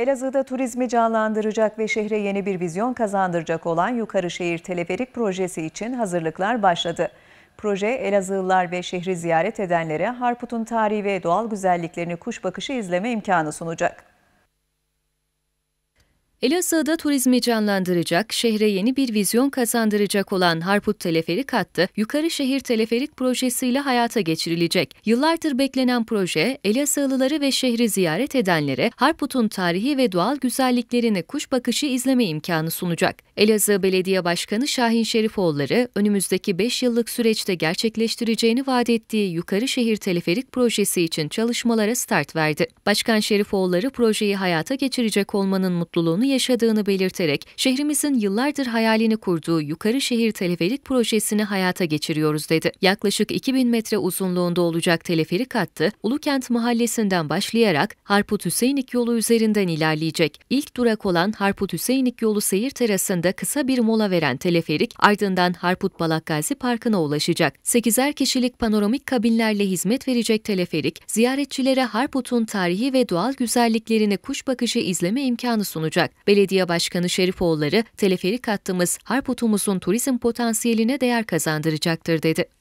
Elazığ'da turizmi canlandıracak ve şehre yeni bir vizyon kazandıracak olan Yukarışehir Teleferik Projesi için hazırlıklar başladı. Proje Elazığlılar ve şehri ziyaret edenlere Harput'un tarihi ve doğal güzelliklerini kuş bakışı izleme imkanı sunacak. Elazığ'da turizmi canlandıracak, şehre yeni bir vizyon kazandıracak olan Harput Teleferik hattı, Yukarı Şehir Teleferik projesiyle hayata geçirilecek. Yıllardır beklenen proje, Elazığlıları ve şehri ziyaret edenlere Harput'un tarihi ve doğal güzelliklerini kuş bakışı izleme imkanı sunacak. Elazığ Belediye Başkanı Şahin Şerifoğulları, önümüzdeki 5 yıllık süreçte gerçekleştireceğini vaat ettiği Yukarı Şehir Teleferik projesi için çalışmalara start verdi. Başkan Şerifoğulları projeyi hayata geçirecek olmanın mutluluğunu yaşadığını belirterek şehrimizin yıllardır hayalini kurduğu Yukarı Şehir Teleferik Projesi'ni hayata geçiriyoruz dedi. Yaklaşık 2000 metre uzunluğunda olacak teleferik hattı Ulukent Mahallesi'nden başlayarak Harput Hüseyinlik yolu üzerinden ilerleyecek. İlk durak olan Harput Hüseyinlik yolu seyir terasında kısa bir mola veren teleferik ardından Harput Balakgazi Parkı'na ulaşacak. 8'er kişilik panoramik kabinlerle hizmet verecek teleferik, ziyaretçilere Harput'un tarihi ve doğal güzelliklerini kuş bakışı izleme imkanı sunacak. Belediye Başkanı Şerifoğulları, teleferik hattımız Harput'umuzun turizm potansiyeline değer kazandıracaktır dedi.